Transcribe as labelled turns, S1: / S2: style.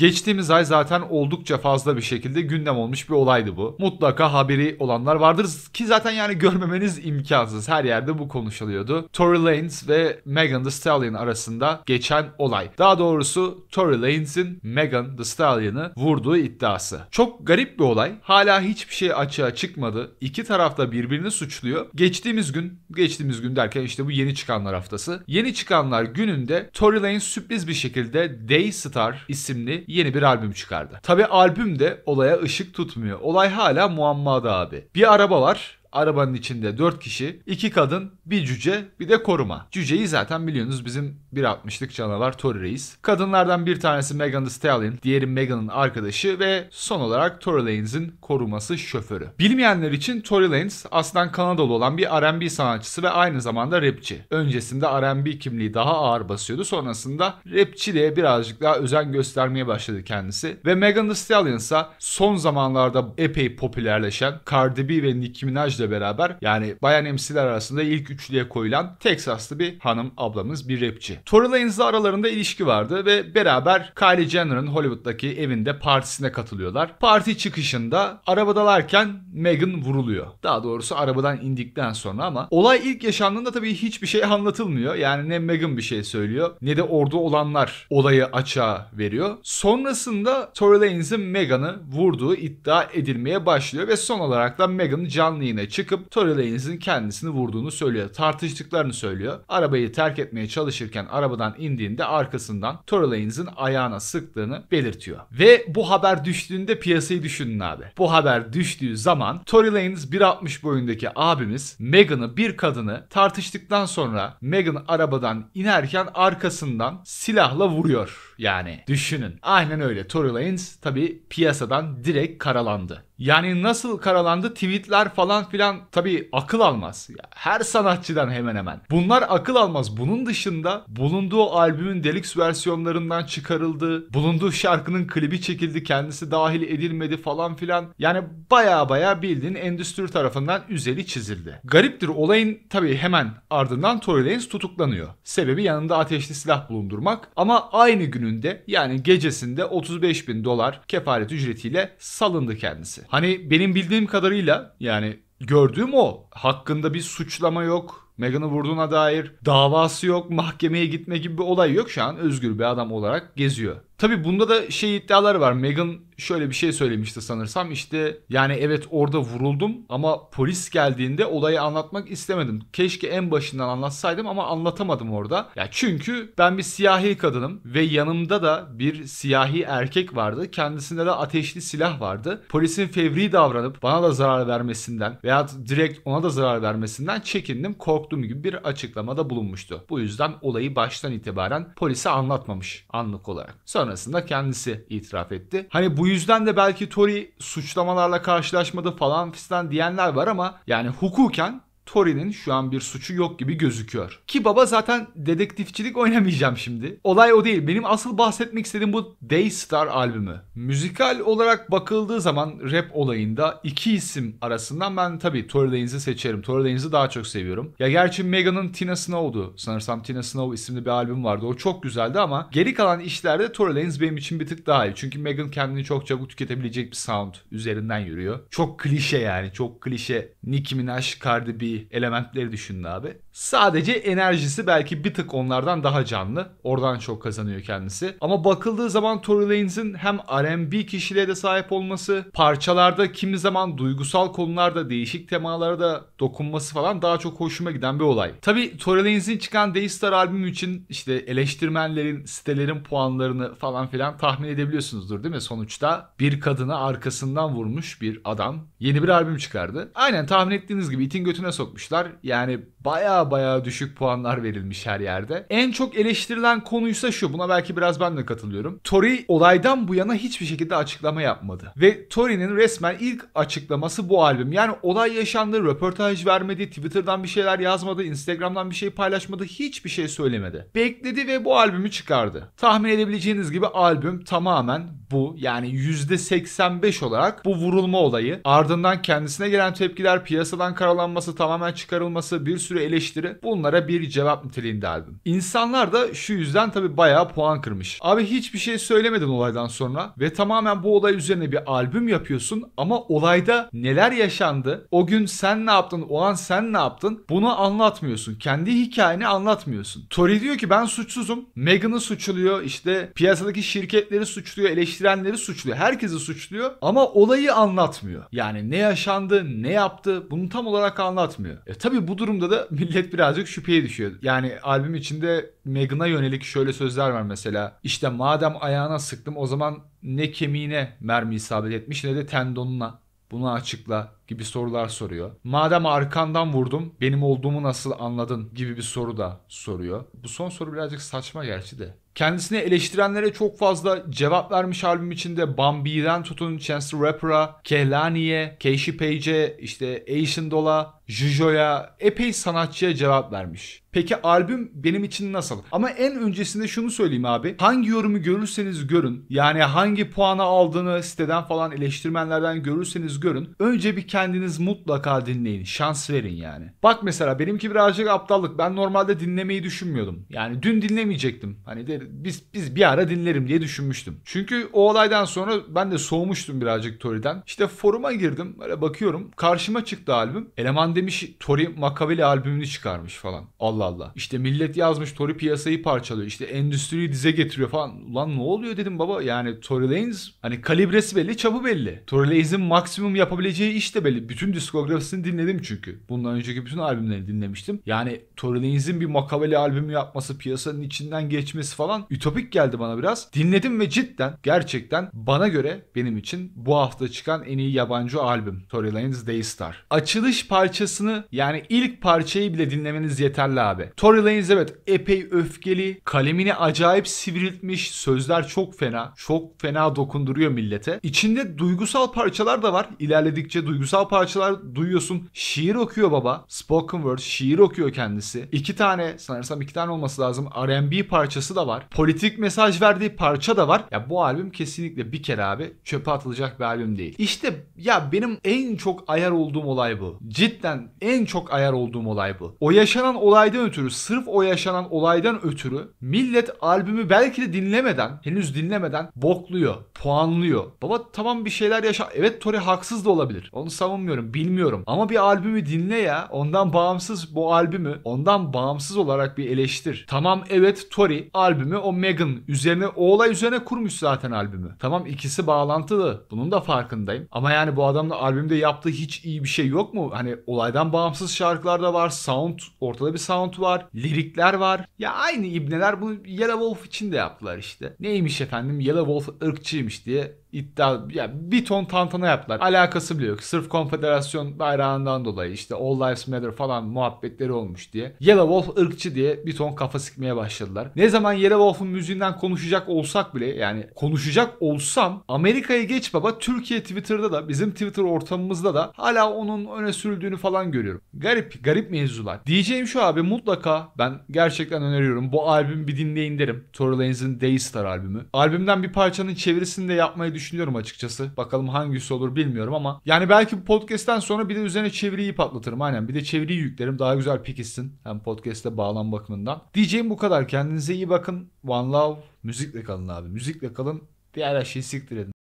S1: Geçtiğimiz ay zaten oldukça fazla bir şekilde gündem olmuş bir olaydı bu. Mutlaka haberi olanlar vardır ki zaten yani görmemeniz imkansız. Her yerde bu konuşuluyordu. Tory Lanez ve Megan Thee Stallion arasında geçen olay. Daha doğrusu Tory Lanez'in Megan Thee Stallion'ı vurduğu iddiası. Çok garip bir olay. Hala hiçbir şey açığa çıkmadı. İki taraf da birbirini suçluyor. Geçtiğimiz gün, geçtiğimiz gün derken işte bu yeni çıkanlar haftası. Yeni çıkanlar gününde Tory Lanez sürpriz bir şekilde Daystar isimli yeni bir albüm çıkardı. Tabi albüm de olaya ışık tutmuyor. Olay hala muammada abi. Bir araba var Arabanın içinde 4 kişi, 2 kadın, bir cüce, bir de koruma. Cüceyi zaten biliyorsunuz bizim 1.60'lık canavar Tori Reis. Kadınlardan bir tanesi Megan Thee Stallion, diğeri Megan'ın arkadaşı ve son olarak Tori Lanes'in koruması şoförü. Bilmeyenler için Tori Lanes aslen Kanadalı olan bir R&B sanatçısı ve aynı zamanda rapçi. Öncesinde R&B kimliği daha ağır basıyordu. Sonrasında rapçiliğe birazcık daha özen göstermeye başladı kendisi. Ve Megan Thee Stallion ise son zamanlarda epey popülerleşen Cardi B ve Nicki Minaj ile beraber yani bayan MC'ler arasında ilk üçlüye koyulan Texaslı bir hanım ablamız bir rapçi. Tory Lanez'la aralarında ilişki vardı ve beraber Kylie Jenner'ın Hollywood'daki evinde partisine katılıyorlar. Parti çıkışında arabadalarken Megan vuruluyor. Daha doğrusu arabadan indikten sonra ama olay ilk yaşandığında tabii hiçbir şey anlatılmıyor. Yani ne Megan bir şey söylüyor ne de orada olanlar olayı açığa veriyor. Sonrasında Tory Lanez'in Megan'ı vurduğu iddia edilmeye başlıyor ve son olarak da Meghan canlı yayına çıkıp Tory Lanez'in kendisini vurduğunu söylüyor. Tartıştıklarını söylüyor. Arabayı terk etmeye çalışırken arabadan indiğinde arkasından Tory Lanez'in ayağına sıktığını belirtiyor. Ve bu haber düştüğünde piyasayı düşünün abi. Bu haber düştüğü zaman Tory Lanez 1.60 boyundaki abimiz Megan'ı bir kadını tartıştıktan sonra Megan arabadan inerken arkasından silahla vuruyor. Yani düşünün. Aynen öyle. Tory Lanez tabii piyasadan direkt karalandı. Yani nasıl karalandı tweetler falan filan tabi akıl almaz. Ya, her sanatçıdan hemen hemen. Bunlar akıl almaz. Bunun dışında bulunduğu albümün deluxe versiyonlarından çıkarıldı. Bulunduğu şarkının klibi çekildi. Kendisi dahil edilmedi falan filan. Yani baya baya bildiğin endüstri tarafından üzeri çizildi. Gariptir olayın tabi hemen ardından Tory Lanez tutuklanıyor. Sebebi yanında ateşli silah bulundurmak. Ama aynı gününde yani gecesinde 35 bin dolar kefalet ücretiyle salındı kendisi. Hani benim bildiğim kadarıyla yani gördüğüm o. Hakkında bir suçlama yok. Meghan'ı vurduğuna dair davası yok, mahkemeye gitme gibi bir olay yok. Şu an özgür bir adam olarak geziyor. Tabi bunda da şey iddialar var. Meghan şöyle bir şey söylemişti sanırsam işte yani evet orada vuruldum ama polis geldiğinde olayı anlatmak istemedim. Keşke en başından anlatsaydım ama anlatamadım orada. Ya çünkü ben bir siyahi kadınım ve yanımda da bir siyahi erkek vardı. Kendisinde de ateşli silah vardı. Polisin fevri davranıp bana da zarar vermesinden veya direkt ona da zarar vermesinden çekindim, korktum gibi bir açıklamada bulunmuştu. Bu yüzden olayı baştan itibaren polise anlatmamış anlık olarak. Sonrasında kendisi itiraf etti. Hani bu yüzden de belki Tori suçlamalarla karşılaşmadı falan fistan diyenler var ama yani hukuken Tori'nin şu an bir suçu yok gibi gözüküyor. Ki baba zaten dedektifçilik oynamayacağım şimdi. Olay o değil. Benim asıl bahsetmek istediğim bu Daystar albümü. Müzikal olarak bakıldığı zaman rap olayında iki isim arasından ben tabii Tori Lanez'i seçerim. Tori Lanez'i daha çok seviyorum. Ya gerçi Megan'ın Tina Snow'du. Sanırsam Tina Snow isimli bir albüm vardı. O çok güzeldi ama geri kalan işlerde Tori Lanez benim için bir tık daha iyi. Çünkü Megan kendini çok çabuk tüketebilecek bir sound üzerinden yürüyor. Çok klişe yani. Çok klişe Nicki Minaj, Cardi B, elementleri düşündü abi. Sadece enerjisi belki bir tık onlardan daha canlı. Oradan çok kazanıyor kendisi. Ama bakıldığı zaman Tory Lanez'in hem R&B kişiliğe de sahip olması, parçalarda kimi zaman duygusal konularda değişik temalara da dokunması falan daha çok hoşuma giden bir olay. Tabi Tory Lanez'in çıkan Daystar albümü için işte eleştirmenlerin, sitelerin puanlarını falan filan tahmin edebiliyorsunuzdur değil mi? Sonuçta bir kadını arkasından vurmuş bir adam yeni bir albüm çıkardı. Aynen tahmin ettiğiniz gibi itin götüne sokmuşlar. Yani bayağı baya düşük puanlar verilmiş her yerde. En çok eleştirilen konuysa şu. Buna belki biraz ben de katılıyorum. Tori olaydan bu yana hiçbir şekilde açıklama yapmadı. Ve Tori'nin resmen ilk açıklaması bu albüm. Yani olay yaşandı, röportaj vermedi, Twitter'dan bir şeyler yazmadı, Instagram'dan bir şey paylaşmadı, hiçbir şey söylemedi. Bekledi ve bu albümü çıkardı. Tahmin edebileceğiniz gibi albüm tamamen bu. Yani %85 olarak bu vurulma olayı. Ardından kendisine gelen tepkiler, piyasadan karalanması, tamamen çıkarılması, bir sürü eleştiri eleştiri bunlara bir cevap niteliğinde aldım. İnsanlar da şu yüzden tabi bayağı puan kırmış. Abi hiçbir şey söylemedin olaydan sonra ve tamamen bu olay üzerine bir albüm yapıyorsun ama olayda neler yaşandı, o gün sen ne yaptın, o an sen ne yaptın bunu anlatmıyorsun. Kendi hikayeni anlatmıyorsun. Tori diyor ki ben suçsuzum. Megan'ı suçluyor, işte piyasadaki şirketleri suçluyor, eleştirenleri suçluyor, herkesi suçluyor ama olayı anlatmıyor. Yani ne yaşandı, ne yaptı bunu tam olarak anlatmıyor. E tabi bu durumda da millet Ted birazcık şüpheye düşüyor. Yani albüm içinde Megan'a yönelik şöyle sözler var mesela. İşte madem ayağına sıktım o zaman ne kemiğine mermi isabet etmiş ne de tendonuna. Bunu açıkla gibi sorular soruyor. Madem arkandan vurdum benim olduğumu nasıl anladın gibi bir soru da soruyor. Bu son soru birazcık saçma gerçi de. Kendisini eleştirenlere çok fazla cevap vermiş albüm içinde Bambi'den tutun Chance the Rapper'a, Kehlani'ye, Casey Page'e, işte Asian Dola, Jujo'ya epey sanatçıya cevap vermiş. Peki albüm benim için nasıl? Ama en öncesinde şunu söyleyeyim abi. Hangi yorumu görürseniz görün yani hangi puanı aldığını siteden falan eleştirmenlerden görürseniz görün. Önce bir kendi kendiniz mutlaka dinleyin. Şans verin yani. Bak mesela benimki birazcık aptallık. Ben normalde dinlemeyi düşünmüyordum. Yani dün dinlemeyecektim. Hani de, biz biz bir ara dinlerim diye düşünmüştüm. Çünkü o olaydan sonra ben de soğumuştum birazcık Tori'den. İşte foruma girdim. Böyle bakıyorum. Karşıma çıktı albüm. Eleman demiş Tori Makaveli albümünü çıkarmış falan. Allah Allah. İşte millet yazmış Tori piyasayı parçalıyor. İşte endüstriyi dize getiriyor falan. Ulan ne oluyor dedim baba. Yani Tori Lanez hani kalibresi belli, çapı belli. Tori Lanez'in maksimum yapabileceği iş de belli belli. Bütün diskografisini dinledim çünkü. Bundan önceki bütün albümlerini dinlemiştim. Yani Torrelins'in bir Makaveli albümü yapması, piyasanın içinden geçmesi falan ütopik geldi bana biraz. Dinledim ve cidden gerçekten bana göre benim için bu hafta çıkan en iyi yabancı albüm. Tory Lanez Daystar. Açılış parçasını yani ilk parçayı bile dinlemeniz yeterli abi. Tory Lanez evet epey öfkeli. Kalemini acayip sivriltmiş. Sözler çok fena. Çok fena dokunduruyor millete. İçinde duygusal parçalar da var. İlerledikçe duygusal türküsal parçalar duyuyorsun. Şiir okuyor baba. Spoken word şiir okuyor kendisi. İki tane sanırsam iki tane olması lazım. R&B parçası da var. Politik mesaj verdiği parça da var. Ya bu albüm kesinlikle bir kere abi çöpe atılacak bir albüm değil. İşte ya benim en çok ayar olduğum olay bu. Cidden en çok ayar olduğum olay bu. O yaşanan olaydan ötürü sırf o yaşanan olaydan ötürü millet albümü belki de dinlemeden henüz dinlemeden bokluyor, puanlıyor. Baba tamam bir şeyler yaşa. Evet Tori haksız da olabilir. Onu savunmuyorum. Bilmiyorum. Ama bir albümü dinle ya. Ondan bağımsız bu albümü ondan bağımsız olarak bir eleştir. Tamam evet Tori albümü o Megan üzerine o olay üzerine kurmuş zaten albümü. Tamam ikisi bağlantılı. Bunun da farkındayım. Ama yani bu adamın albümde yaptığı hiç iyi bir şey yok mu? Hani olaydan bağımsız şarkılar da var. Sound ortada bir sound var. Lirikler var. Ya aynı ibneler bunu Yellow Wolf için de yaptılar işte. Neymiş efendim Yellow Wolf ırkçıymış diye iddia ya bir ton tantana yaptılar. Alakası bile yok. Sırf konfederasyon bayrağından dolayı işte All Lives Matter falan muhabbetleri olmuş diye. Yellow Wolf ırkçı diye bir ton kafa sıkmaya başladılar. Ne zaman Yellow Wolf'un müziğinden konuşacak olsak bile yani konuşacak olsam Amerika'yı geç baba Türkiye Twitter'da da bizim Twitter ortamımızda da hala onun öne sürüldüğünü falan görüyorum. Garip, garip mevzular. Diyeceğim şu abi mutlaka ben gerçekten öneriyorum. Bu albümü bir dinleyin derim. Tory Lanez'in Daystar albümü. Albümden bir parçanın çevirisini de yapmayı düşünüyorum açıkçası. Bakalım hangisi olur bilmiyorum ama yani belki bu podcast'ten sonra bir de üzerine çeviriyi patlatırım. Aynen bir de çeviriyi yüklerim. Daha güzel pekişsin. Hem podcast'te bağlam bakımından. Diyeceğim bu kadar. Kendinize iyi bakın. One love. Müzikle kalın abi. Müzikle kalın. Diğer her şeyi siktir edin.